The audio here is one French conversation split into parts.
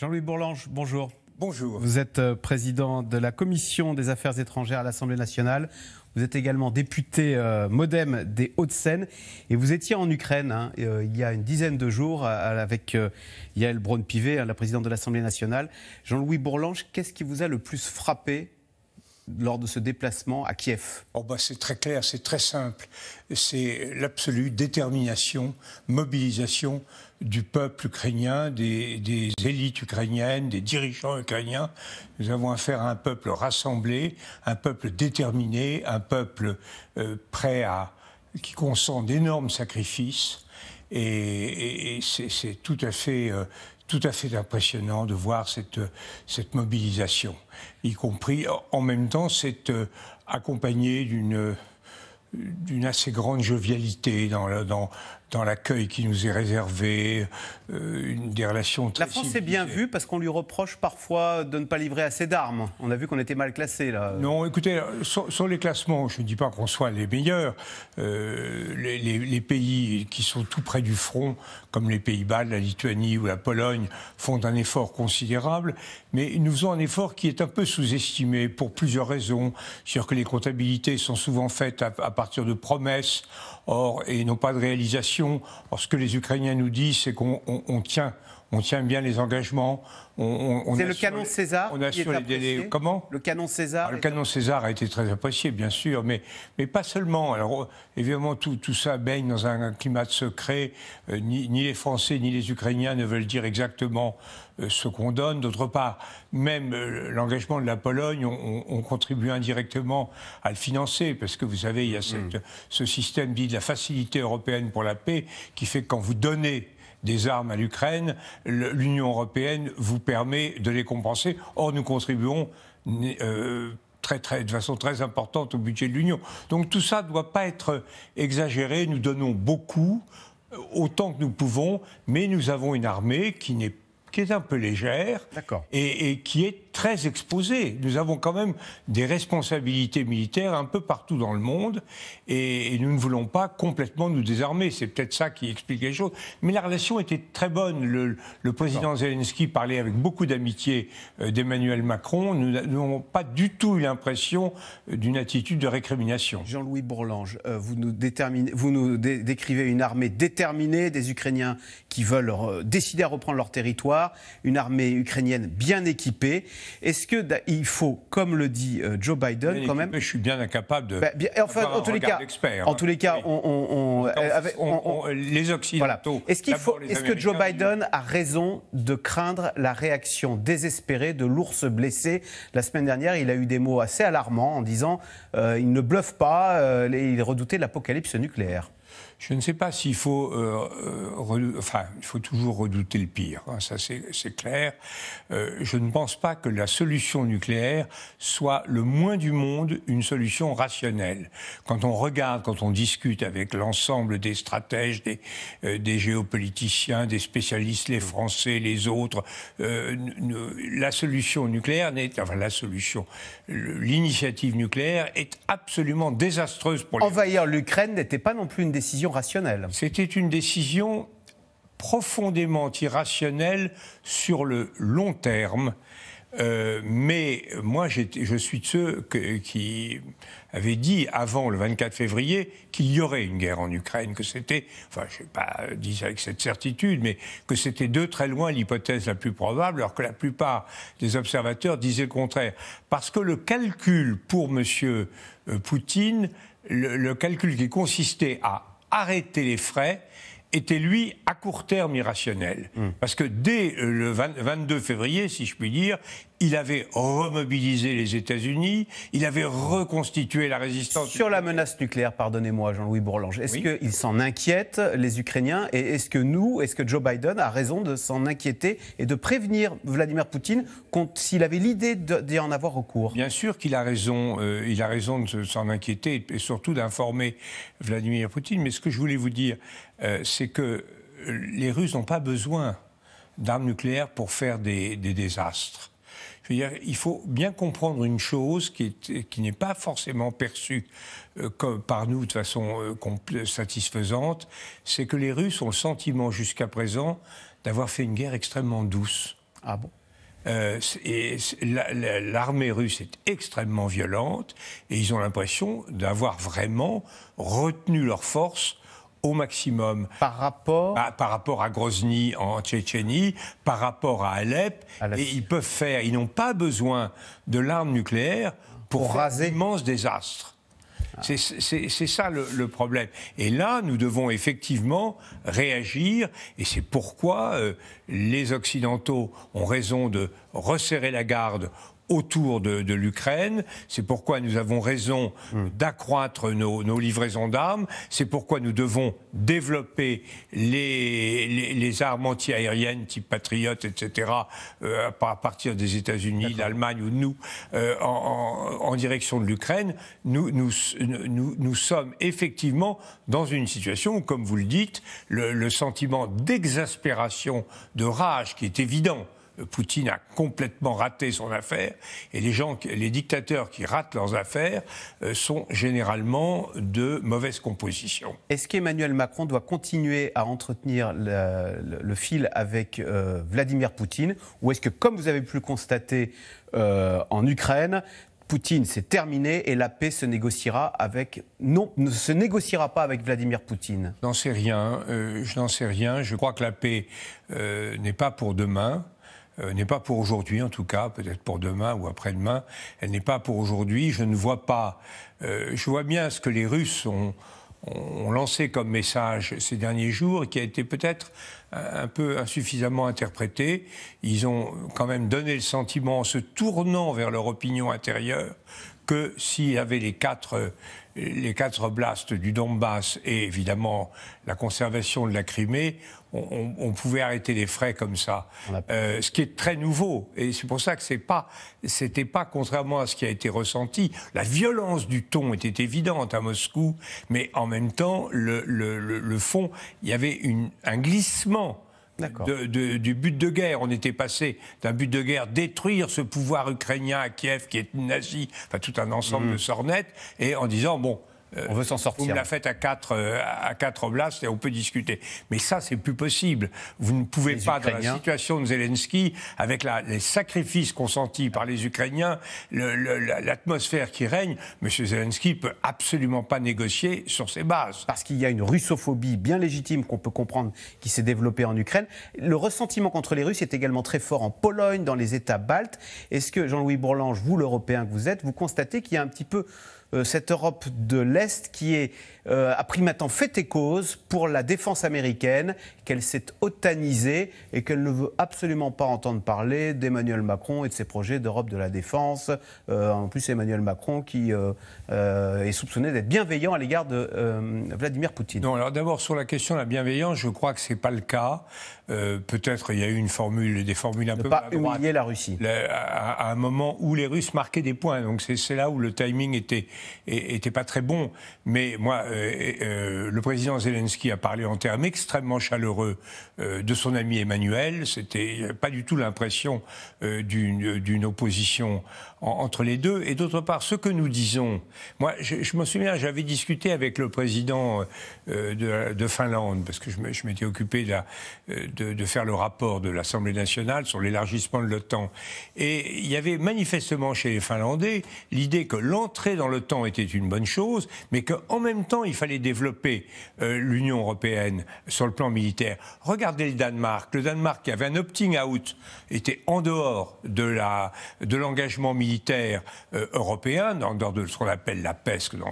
Jean-Louis Bourlange, bonjour. Bonjour. Vous êtes euh, président de la Commission des Affaires étrangères à l'Assemblée nationale. Vous êtes également député euh, modem des Hauts-de-Seine et vous étiez en Ukraine hein, euh, il y a une dizaine de jours avec Yael Braun-Pivet, hein, la présidente de l'Assemblée nationale. Jean-Louis Bourlange, qu'est-ce qui vous a le plus frappé lors de ce déplacement à Kiev oh bah, C'est très clair, c'est très simple. C'est l'absolue détermination, mobilisation du peuple ukrainien, des, élites ukrainiennes, des dirigeants ukrainiens. Nous avons affaire à un peuple rassemblé, un peuple déterminé, un peuple euh, prêt à. qui consent d'énormes sacrifices. Et, c'est tout à fait. Euh, tout à fait impressionnant de voir cette, cette mobilisation, y compris en même temps, c'est euh, accompagné d'une euh, d'une assez grande jovialité dans, dans, dans l'accueil qui nous est réservé, euh, une des relations très La France est bien vue parce qu'on lui reproche parfois de ne pas livrer assez d'armes. On a vu qu'on était mal classé là. Non, écoutez, sur, les classements, je ne dis pas qu'on soit les meilleurs les, pays qui sont tout près du front, comme les Pays-Bas, la Lituanie ou la Pologne, font un effort considérable, mais nous faisons un effort qui est un peu sous-estimé pour plusieurs raisons. C'est-à-dire que les comptabilités sont souvent faites à, partir de promesses or, et non pas de réalisation. Or, ce que les Ukrainiens nous disent, c'est qu'on tient on tient bien les engagements. On, c'est le canon César On assure les délais. Comment Le canon César. le canon César a été très apprécié, bien sûr, mais, mais pas seulement. Alors, évidemment, tout, tout ça ça baigne dans un climat de secret. Euh, ni, les Français ni les Ukrainiens ne veulent dire exactement euh, ce qu'on donne. D'autre part, même euh, l'engagement de la Pologne, on, contribue indirectement à le financer, parce que vous savez, il y a cette, mm. ce système dit de la facilité européenne pour la paix, qui fait que quand vous donnez des armes à l'Ukraine, l'Union européenne vous permet de les compenser. Or, nous contribuons de façon très importante au budget de l'Union. Donc tout ça ne doit pas être exagéré. Nous donnons beaucoup, euh, autant que nous pouvons, mais nous avons une armée qui est un peu légère et qui est très exposés. Nous avons quand même des responsabilités militaires un peu partout dans le monde et, nous ne voulons pas complètement nous désarmer. C'est peut-être ça qui explique les choses. Mais la relation était très bonne. Le, président Zelensky parlait avec beaucoup d'amitié euh, d'Emmanuel Macron. Nous n'avons pas du tout eu l'impression euh, d'une attitude de récrimination. Jean-Louis Bourlange, euh, vous nous, vous nous décrivez une armée déterminée, des Ukrainiens qui veulent décider à reprendre leur territoire, une armée ukrainienne bien équipée. Est-ce que il faut, comme le dit euh, Joe Biden, quand même Je suis bien incapable de. Bah, en, tous cas, en tous les cas, on, les occidentaux. Voilà. Est-ce qu'il Est-ce que Joe Biden a raison de craindre la réaction désespérée de l'ours blessé la semaine dernière Il a eu des mots assez alarmants en disant euh, il ne bluffe pas, euh, il redoutait l'apocalypse nucléaire. Je ne sais pas s'il faut, euh, euh, enfin, il faut toujours redouter le pire, hein, ça c'est clair. Euh, je ne pense pas que la solution nucléaire soit le moins du monde une solution rationnelle. Quand on regarde, quand on discute avec l'ensemble des stratèges, des, des, géopoliticiens, des spécialistes, les Français, les autres, la solution nucléaire n'est, enfin la solution, l'initiative nucléaire est absolument désastreuse pour les. Envahir l'Ukraine n'était pas non plus une décision c'était une décision profondément irrationnelle sur le long terme. Euh, mais moi, je suis de ceux qui avaient dit avant le 24 février qu'il y aurait une guerre en Ukraine, que c'était, enfin, je ne pas avec cette certitude, mais que c'était de très loin l'hypothèse la plus probable, alors que la plupart des observateurs disaient le contraire. Parce que le calcul pour M. Poutine, le calcul qui consistait à arrêter les frais était lui à court terme irrationnel. Hmm. Parce que dès euh, le 22 février, si je puis dire, il avait remobilisé les États-Unis, il avait reconstitué la résistance. Sur la menace nucléaire, pardonnez-moi, Jean-Louis Bourlange, est-ce oui. qu'ils s'en inquiètent, les Ukrainiens Et est-ce que nous, est-ce que Joe Biden a raison de s'en inquiéter et de prévenir Vladimir Poutine s'il avait l'idée d'y en avoir recours Bien sûr qu'il a raison. Euh, il a raison de s'en inquiéter et surtout d'informer Vladimir Poutine. Mais ce que je voulais vous dire, euh, c'est que les Russes n'ont pas besoin d'armes nucléaires pour faire des, des désastres il faut bien comprendre une chose qui, n'est pas forcément perçue euh, par nous de façon euh, satisfaisante, c'est que les Russes ont le sentiment jusqu'à présent d'avoir fait une guerre extrêmement douce. Ah bon euh, l'armée russe est extrêmement violente et ils ont l'impression d'avoir vraiment retenu leurs forces au maximum. Par rapport ah, Par rapport à Grozny en Tchétchénie, par rapport à Alep. Et ils peuvent faire, ils n'ont pas besoin de l'arme nucléaire pour, raser immense désastres. Ah. C'est ça le, problème. Et là, nous devons effectivement réagir, et c'est pourquoi euh, les Occidentaux ont raison de resserrer la garde autour de, l'Ukraine. C'est pourquoi nous avons raison hmm. d'accroître nos, livraisons d'armes. C'est pourquoi nous devons développer les, les, les armes antiaériennes type Patriot, etc., euh, à partir des États-Unis, l'Allemagne ou nous, euh, en, direction de l'Ukraine. Nous, nous, nous, sommes effectivement dans une situation où, comme vous le dites, le, le sentiment d'exaspération, de rage qui est évident euh, Poutine a complètement raté son affaire. Et les gens, les dictateurs qui ratent leurs affaires euh, sont généralement de mauvaise composition. Est-ce qu'Emmanuel Macron doit continuer à entretenir le, fil avec euh, Vladimir Poutine Ou est-ce que, comme vous avez pu le constater en Ukraine, Poutine, s'est terminé et la paix se négociera avec non, ne se négociera pas avec Vladimir Poutine. N'en sais rien, je n'en sais rien. Je crois que la paix n'est pas pour demain. Euh, n'est pas pour aujourd'hui, en tout cas, peut-être pour demain ou après-demain. Elle n'est pas pour aujourd'hui. Je ne vois pas. Euh, je vois bien ce que les Russes ont, ont lancé comme message ces derniers jours, qui a été peut-être un peu insuffisamment interprété. Ils ont quand même donné le sentiment, en se tournant vers leur opinion intérieure, que s'il y avait les quatre les quatre blasts du Donbass et évidemment la conservation de la Crimée, on, pouvait arrêter les frais comme ça. Euh, ce qui est très nouveau. Et c'est pour ça que ce n'était pas, contrairement à ce qui a été ressenti, la violence du ton était évidente à Moscou, mais en même temps, le, fond, il y avait un glissement du but de guerre. On était passé d'un but de guerre détruire ce pouvoir ukrainien à Kiev qui est nazi, enfin tout un ensemble mm. de sornettes, et en disant bon, on veut s'en sortir. Vous me la faites à quatre, euh, à quatre et on peut discuter. Mais ça, c'est plus possible. Vous ne pouvez pas, dans la situation de Zelensky, avec les sacrifices consentis par les Ukrainiens, l'atmosphère qui règne, M. Zelensky ne peut absolument pas négocier sur ses bases. Parce qu'il y a une russophobie bien légitime qu'on peut comprendre qui s'est développée en Ukraine. Le ressentiment contre les Russes est également très fort en Pologne, dans les États baltes. Est-ce que, Jean-Louis Bourlange, vous, l'Européen que vous êtes, vous constatez qu'il y a un petit peu euh, cette Europe de l'Est qui est, euh, a pris maintenant fait et cause pour la défense américaine, qu'elle s'est otanisée et qu'elle ne veut absolument pas entendre parler d'Emmanuel Macron et de ses projets d'Europe de la défense. Euh, en plus, Emmanuel Macron qui est soupçonné d'être bienveillant à l'égard de Vladimir Poutine. Non, alors d'abord sur la question de la bienveillance, je crois que ce n'est pas le cas. Euh, peut-être il y a eu une formule, des formules un ne peu pas humilier la Russie. à, un moment où les Russes marquaient des points. Donc c'est là où le timing était, était pas très bon. Mais moi, euh, euh, le président Zelensky a parlé en termes extrêmement chaleureux de son ami Emmanuel. C'était pas du tout l'impression d'une opposition entre les deux. Et d'autre part, ce que nous disons, moi, je, me souviens, j'avais discuté avec le président de, Finlande parce que je m'étais occupé de la, de, faire le rapport de l'Assemblée nationale sur l'élargissement de l'OTAN. Et il y avait manifestement chez les Finlandais l'idée que l'entrée dans l'OTAN était une bonne chose, mais qu'en même temps, il fallait développer euh, l'Union européenne sur le plan militaire. Regardez le Danemark. Le Danemark, qui avait un opting out, était en dehors de l'engagement de militaire euh, européen, en dehors de ce qu'on appelle la PESC dans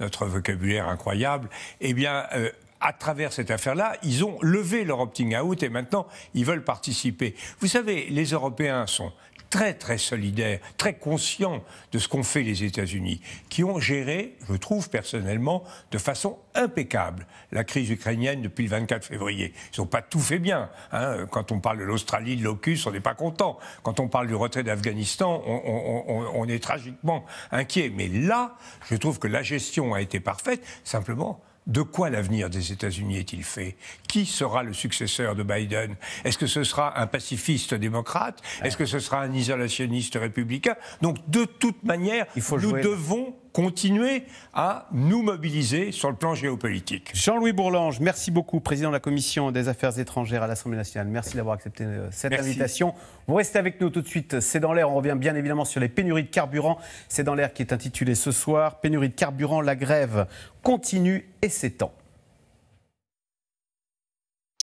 notre vocabulaire incroyable. Eh bien, euh, à travers cette affaire-là, ils ont levé leur opting out et maintenant ils veulent participer. Vous savez, les Européens sont très très solidaires, très conscients de ce qu'ont fait les États-Unis, qui ont géré, je trouve personnellement, de façon impeccable la crise ukrainienne depuis le 24 février. Ils n'ont pas tout fait bien. Hein. Quand on parle de l'Australie, de l'Ocus, on n'est pas content. Quand on parle du retrait d'Afghanistan, on, on est tragiquement inquiet. Mais là, je trouve que la gestion a été parfaite. Simplement, de quoi l'avenir des États-Unis est-il fait Qui sera le successeur de Biden Est-ce que ce sera un pacifiste démocrate Est-ce que ce sera un isolationniste républicain Donc, de toute manière, nous devons continuer à nous mobiliser sur le plan géopolitique. Jean-Louis Bourlange, merci beaucoup, président de la Commission des Affaires étrangères à l'Assemblée nationale. Merci d'avoir accepté euh, cette invitation. Vous restez avec nous tout de suite. C'est dans l'air. On revient bien évidemment sur les pénuries de carburant. C'est dans l'air qui est intitulé ce soir pénuries de carburant, la grève continue et s'étend.